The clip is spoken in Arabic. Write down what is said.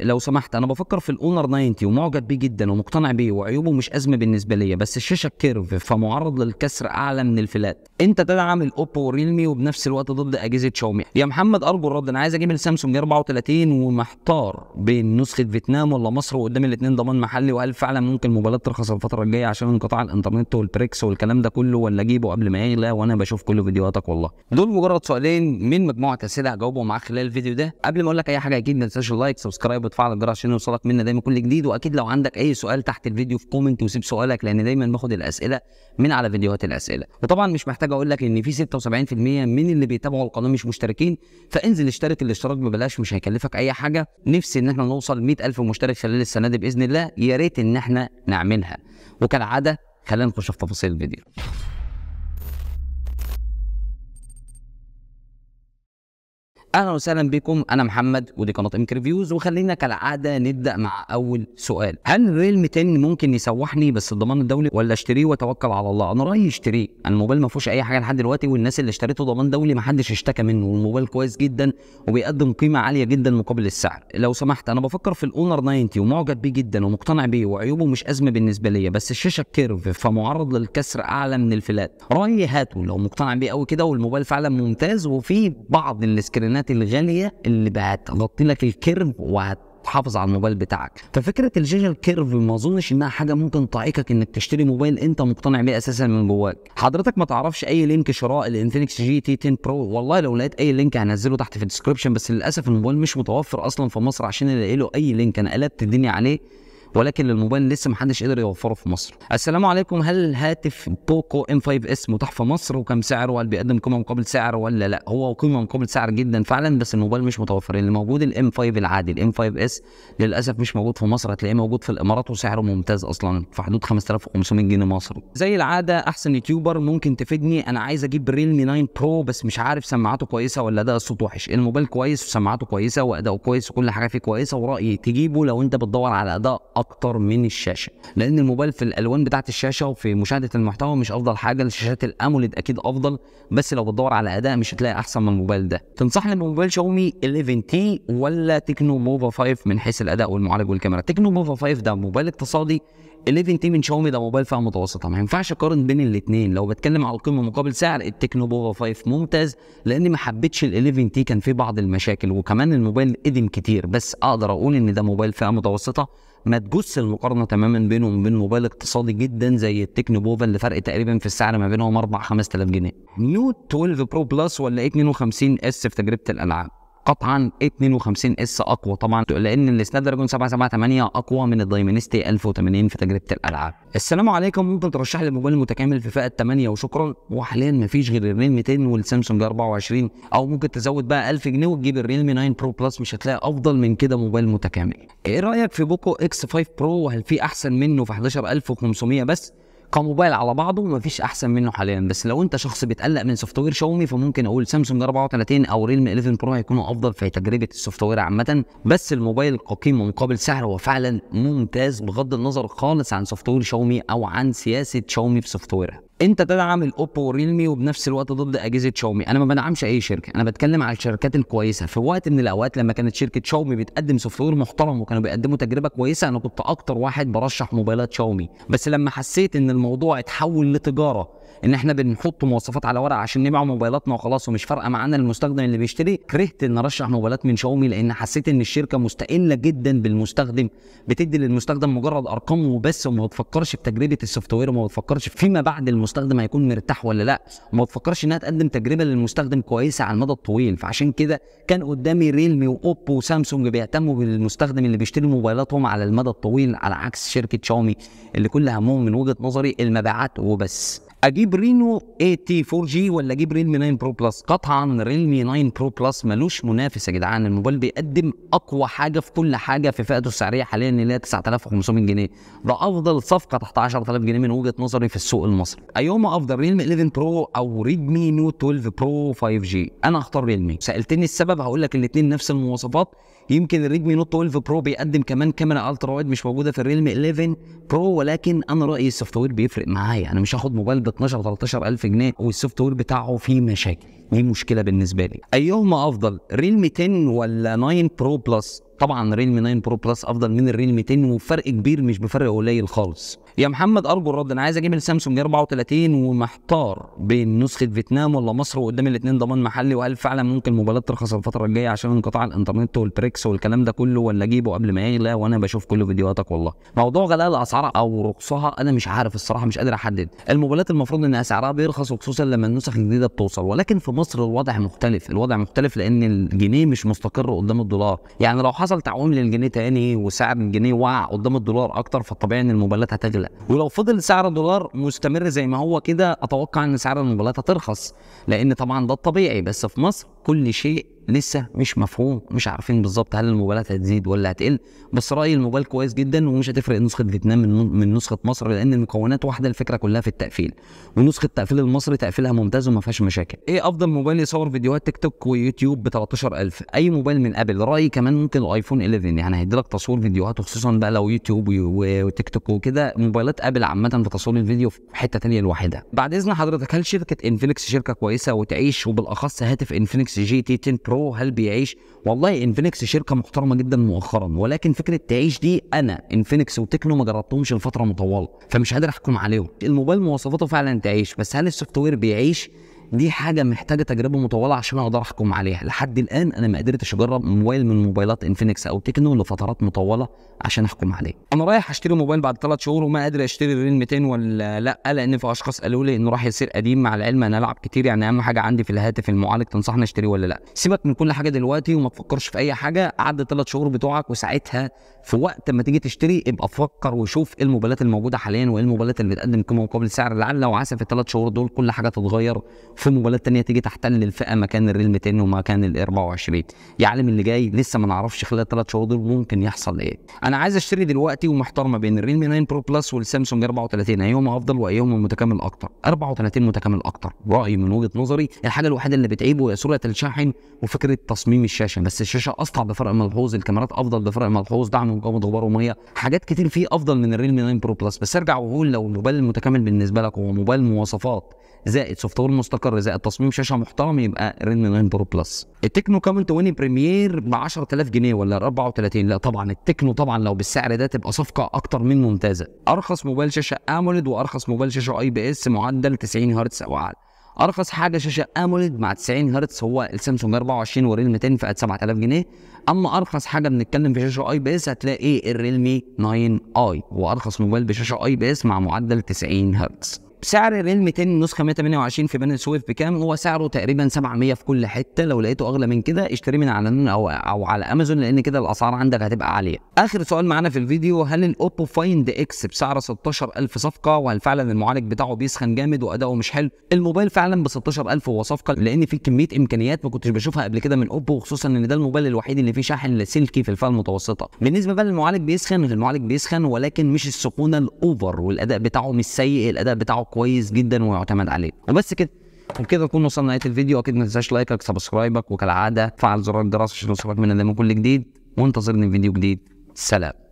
لو سمحت انا بفكر في الاونر 90 ومعجب بيه جدا ومقتنع بيه وعيوبه مش ازمه بالنسبه ليا بس الشاشه كيرف فمعرض للكسر اعلى من الفلات انت تدعم الاوبو وريلمي وبنفس الوقت ضد اجهزه شاومي يا محمد ارجو الرد انا عايز اجيب السامسونج 34 ومحتار بين نسخه فيتنام ولا مصر وقدام الاثنين ضمان محلي وهل فعلا ممكن موبايلات ترخص الفتره الجايه عشان انقطاع الانترنت والبريكس والكلام ده كله ولا اجيبه قبل ما يغلى وانا بشوف كل فيديوهاتك والله دول مجرد سؤالين من مجموعه اسئله هجاوبهم معاك خلال الفيديو ده قبل ما اقول لك اي حاجه اكيد ما تنساش اللايك سبسكرايب بتفعل الجرس عشان يوصلك منا دايما كل جديد واكيد لو عندك اي سؤال تحت الفيديو في كومنت وسيب سؤالك لان دايما باخد الاسئله من على فيديوهات الاسئله وطبعا مش محتاج اقول لك ان في 76% من اللي بيتابعوا القناه مش مشتركين فانزل اشترك الاشتراك ببلاش مش هيكلفك اي حاجه نفسي ان احنا نوصل 100000 مشترك خلال السنه دي باذن الله يا ريت ان احنا نعملها وكالعاده خلينا نخش في تفاصيل الفيديو اهلا وسهلا بكم انا محمد ودي قناه امك ريفيوز وخلينا كالعاده نبدا مع اول سؤال هل ريل 200 ممكن يسوحني بس الضمان الدولي ولا اشتريه واتوكل على الله انا رايي اشتريه انا الموبايل ما فيهوش اي حاجه لحد دلوقتي والناس اللي اشتريته ضمان دولي ما حدش اشتكى منه والموبايل كويس جدا وبيقدم قيمه عاليه جدا مقابل السعر لو سمحت انا بفكر في الاونر 90 ومعجب بيه جدا ومقتنع بيه وعيوبه مش ازمه بالنسبه ليا بس الشاشه كيرف فمعرض للكسر اعلى من الفلات رايي هاته لو مقتنع بيه قوي كده والموبايل فعلا ممتاز وفي بعض السكرينات الخامات الغاليه اللي هتغطي لك الكيرف وهتحافظ على الموبايل بتاعك ففكره الجيجا الكيرف ما اظنش انها حاجه ممكن تعيقك انك تشتري موبايل انت مقتنع بيه اساسا من جواك حضرتك ما تعرفش اي لينك شراء الانفينكس جي تي 10 برو والله لو لقيت اي لينك هنزله تحت في الديسكربشن بس للاسف الموبايل مش متوفر اصلا في مصر عشان الاقي له اي لينك انا قلبت الدنيا عليه ولكن للموبايل لسه ما حدش قدر يوفره في مصر السلام عليكم هل هاتف بوكو ام 5 اس متاح في مصر وكم سعره وهل بيقدم قيمه مقابل سعر ولا لا هو قيمه مقابل سعر جدا فعلا بس الموبايل مش متوفر اللي موجود الام 5 العادي الام 5 اس للاسف مش موجود في مصر هتلاقيه موجود في الامارات وسعره ممتاز اصلا في حدود 5500 جنيه مصري زي العاده احسن يوتيوبر ممكن تفيدني انا عايز اجيب ريلمي 9 برو بس مش عارف سماعاته كويسه ولا ده الصوت وحش الموبايل كويس وسماعاته كويسه واداؤه كويس وكل حاجه فيه كويسه ورايي تجيبه لو انت بتدور على اداء اكتر من الشاشه لان الموبايل في الالوان بتاعه الشاشه وفي مشاهده المحتوى مش افضل حاجه الشاشات الاموليد اكيد افضل بس لو بتدور على اداء مش هتلاقي احسن من الموبايل ده تنصحني بموبايل شاومي 11 تي ولا تكنو موفا 5 من حيث الاداء والمعالج والكاميرا تكنو موفا 5 ده موبايل اقتصادي 11 تي من شاومي ده موبايل فئه متوسطه ما ينفعش اقارن بين الاثنين لو بتكلم على القيمه مقابل سعر التكنو بوفا 5 ممتاز لان ما حبيتش ال 11 تي كان فيه بعض المشاكل وكمان الموبايل قدم كتير بس اقدر اقول ان ده موبايل فئه متوسطه ما تبص المقارنه تماما بينهم وبين موبايل اقتصادي جدا زي التكنو بوفا اللي فرق تقريبا في السعر ما بينهم 4 5000 جنيه نوت 12 برو بلس ولا 52 اس في تجربه الالعاب قطعا 52 اس اقوى طبعا لان السناب دراجون 778 اقوى من الدايمنستي 1080 في تجربه الالعاب. السلام عليكم ممكن ترشح لي موبايل متكامل في فئه 8 وشكرا وحاليا مفيش غير الريل 200 والسامسونج 24 او ممكن تزود بقى 1000 جنيه وتجيب الريل 9 برو بلس مش هتلاقي افضل من كده موبايل متكامل. ايه رايك في بوكو اكس 5 برو وهل في احسن منه في 11500 بس؟ كموبايل على بعضه مفيش احسن منه حاليا بس لو انت شخص بيتقلق من سوفت وير شاومي فممكن اقول سامسونج 34 او ريلم 11 برو هيكونوا افضل في تجربه السوفت وير عامه بس الموبايل القيمه مقابل سعر هو فعلا ممتاز بغض النظر خالص عن سوفت وير شاومي او عن سياسه شاومي في سوفت ويرها انت تدعم الاوبو وريلمي وبنفس الوقت ضد اجهزه شاومي انا ما بدعمش اي شركه انا بتكلم على الشركات الكويسه في وقت من الاوقات لما كانت شركه شاومي بتقدم سوفت وير محترم وكانوا بيقدموا تجربه كويسه انا كنت اكتر واحد برشح موبايلات شاومي بس لما حسيت ان الموضوع اتحول لتجاره ان احنا بنحط مواصفات على ورق عشان نبيع موبايلاتنا وخلاص ومش فارقه معانا المستخدم اللي بيشتري كرهت ان ارشح موبايلات من شاومي لان حسيت ان الشركه مستقله جدا بالمستخدم بتدي للمستخدم مجرد ارقام وبس وما بتفكرش في تجربه السوفت وير وما بتفكرش فيما بعد المستخدم المستخدم هيكون مرتاح ولا لا وما بتفكرش انها تقدم تجربه للمستخدم كويسه على المدى الطويل فعشان كده كان قدامي ريلمي واوبو وسامسونج بيهتموا بالمستخدم اللي بيشتري موبايلاتهم على المدى الطويل على عكس شركه شاومي اللي كل همهم من وجهه نظري المبيعات وبس اجيب رينو تي 4 جي ولا اجيب ريلمي 9 برو بلس قطعا ريلمي 9 برو بلس ملوش منافس يا جدعان الموبايل بيقدم اقوى حاجه في كل حاجه في فئته السعريه حاليا اللي هي 9500 جنيه ده افضل صفقه تحت 10000 جنيه من وجهه نظري في السوق المصري ايهما افضل ريلمي 11 برو او ريدمي نوت 12 برو 5 جي انا هختار ريلمي سالتني السبب هقول لك الاثنين نفس المواصفات يمكن الريدمي نوت 12 برو بيقدم كمان كاميرا الترا وايد مش موجوده في الريلم 11 برو ولكن انا رايي السوفت وير بيفرق معايا انا مش هاخد موبايل ب 12 13000 جنيه والسوفت وير بتاعه فيه مشاكل دي مشكله بالنسبه لي ايهما افضل ريلم 10 ولا 9 برو بلس طبعا ريلم 9 برو بلس افضل من الريلم 10 وفرق كبير مش بفرق قليل خالص يا محمد ارجو الرد انا عايز اجيب السامسونج 34 ومحتار بين نسخه فيتنام ولا مصر وقدام الاثنين ضمان محلي وهل فعلا ممكن الموبايلات ترخص الفتره الجايه عشان انقطاع الانترنت والبريكس والكلام ده كله ولا اجيبه قبل ما يغلى وانا بشوف كل فيديوهاتك والله موضوع غلاء الاسعار او رخصها انا مش عارف الصراحه مش قادر احدد الموبايلات المفروض انها سعرها بيرخص وخصوصا لما النسخ الجديده بتوصل ولكن في مصر الوضع مختلف الوضع مختلف لان الجنيه مش مستقر قدام الدولار يعني لو حصل تعويم للجنيه تاني وسعر الجنيه وقع قدام الدولار اكتر فالطبيعي ان الموبايلات هتغلى كده ولو فضل سعر الدولار مستمر زي ما هو كده اتوقع ان سعر الموبايلات هترخص لان طبعا ده الطبيعي بس في مصر كل شيء لسه مش مفهوم مش عارفين بالظبط هل الموبايلات هتزيد ولا هتقل بس رايي الموبايل كويس جدا ومش هتفرق نسخه فيتنام من من نسخه مصر لان المكونات واحده الفكره كلها في التقفيل ونسخه التقفيل المصري تقفيلها ممتاز وما فيهاش مشاكل ايه افضل موبايل يصور فيديوهات تيك توك ويوتيوب ب 13000 اي موبايل من ابل رايي كمان ممكن الايفون 11 يعني هيديلك تصوير فيديوهات وخصوصا بقى لو يوتيوب وتيك توك وكده موبايلات ابل عامه في تصوير الفيديو في حته ثانيه لوحدها بعد اذن حضرتك هل شركه انفينكس شركه كويسه وتعيش وبالاخص هاتف انفينكس جي تي 10 برو برو هل بيعيش والله انفينكس شركه محترمه جدا مؤخرا ولكن فكره تعيش دي انا انفينكس وتكنو ما جربتهمش لفتره مطوله فمش قادر احكم عليهم الموبايل مواصفاته فعلا تعيش بس هل السوفت وير بيعيش دي حاجه محتاجه تجربه مطوله عشان اقدر احكم عليها لحد الان انا ما قدرتش اجرب موبايل من موبايلات انفينكس او تكنو لفترات مطوله عشان احكم عليه انا رايح اشتري موبايل بعد ثلاث شهور وما قادر اشتري رين 200 ولا لا لان في اشخاص قالوا لي انه راح يصير قديم مع العلم انا العب كتير يعني اهم حاجه عندي في الهاتف المعالج تنصحني اشتريه ولا لا سيبك من كل حاجه دلوقتي وما تفكرش في اي حاجه عدى ثلاث شهور بتوعك وساعتها في وقت ما تيجي تشتري ابقى فكر وشوف ايه الموبايلات الموجوده حاليا وايه الموبايلات اللي بتقدم قيمه مقابل سعر لعل وعسى في الثلاث شهور دول كل حاجه تتغير في المباراة الثانيه تيجي تحتل الفئه مكان الريل 200 ومكان ال 24 يا عالم اللي جاي لسه ما نعرفش خلال الثلاث شهور دول ممكن يحصل ايه انا عايز اشتري دلوقتي ومحتار ما بين الريل 9 برو بلس والسامسونج 34 ايهما افضل وايهما متكامل اكتر 34 متكامل اكتر رايي من وجهه نظري الحاجه الوحيده اللي بتعيبه هي سرعه الشاحن وفكره تصميم الشاشه بس الشاشه اسرع بفرق ملحوظ الكاميرات افضل بفرق ملحوظ دعم مقاومه غبار وميه حاجات كتير فيه افضل من الريل 9 برو بلس بس ارجع واقول لو الموبايل المتكامل بالنسبه لك هو موبايل مواصفات زائد سوفت وير مستقر الكرة اذا التصميم شاشة محترم يبقى ريدمي 9 برو بلس التكنو كمان 20 بريمير ب 10000 جنيه ولا 34 لا طبعا التكنو طبعا لو بالسعر ده تبقى صفقة أكتر من ممتازة أرخص موبايل شاشة أموليد وأرخص موبايل شاشة أي بي اس معدل 90 هرتز أو أعلى ارخص حاجه شاشه اموليد مع 90 هرتز هو السامسونج 24 وريل 200 فئه 7000 جنيه اما ارخص حاجه بنتكلم في شاشه اي بي اس هتلاقي الريلمي 9 اي وارخص موبايل بشاشه اي بي اس مع معدل 90 هرتز سعر الريل 200 النسخه 128 في بني سويف بكام هو سعره تقريبا 700 في كل حته لو لقيته اغلى من كده اشتريه من على او او على امازون لان كده الاسعار عندك هتبقى عاليه اخر سؤال معانا في الفيديو هل الاوبو فايند اكس بسعر 16000 صفقه وهل فعلا المعالج بتاعه بيسخن جامد واداؤه مش حلو الموبايل فعلا ب 16000 هو صفقه لان في كميه امكانيات ما كنتش بشوفها قبل كده من اوبو وخصوصا ان ده الموبايل الوحيد اللي فيه شاحن لاسلكي في الفئه المتوسطه بالنسبه بقى للمعالج بيسخن المعالج بيسخن ولكن مش السخونه الاوفر والاداء بتاعه مش سيء الاداء بتاعه كويس جدا ويعتمد عليه وبس كده وبكده نكون وصلنا لنهايه الفيديو اكيد ما تنساش لايكك سبسكرايبك وكالعاده فعل زرار الجرس عشان يوصلك من دايما كل جديد وانتظرني في فيديو جديد سلام